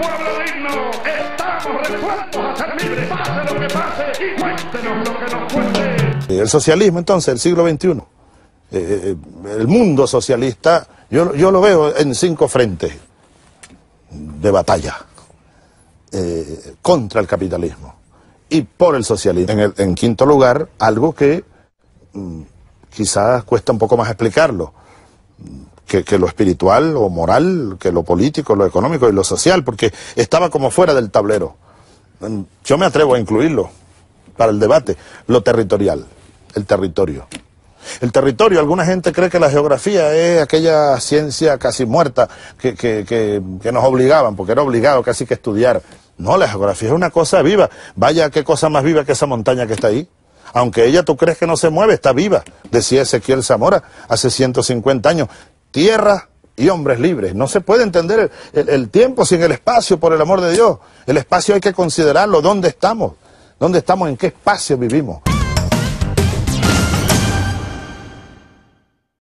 pueblo digno, estamos resueltos a ser libres, pase lo que pase y cuéntenos lo que nos cuente. El socialismo entonces, el siglo XXI, eh, eh, el mundo socialista, yo, lo veo en cinco frentes de batalla eh, contra el capitalismo y por el socialismo. En, quinto lugar, algo que mm, quizás cuesta un poco más explicarlo, que, lo espiritual o moral, que lo político, lo económico y lo social, porque estaba como fuera del tablero. Yo me atrevo a incluirlo para el debate, lo territorial, el territorio. El territorio, alguna gente cree que la geografía es aquella ciencia casi muerta que, que nos obligaban, porque era obligado casi que estudiar. No, la geografía es una cosa viva. Vaya, qué cosa más viva que esa montaña que está ahí. Aunque ella tú crees que no se mueve, está viva, decía Ezequiel Zamora hace 150 años tierra y hombres libres. No se puede entender el, tiempo sin el espacio, por el amor de Dios. El espacio hay que considerarlo, dónde estamos, dónde estamos, en qué espacio vivimos.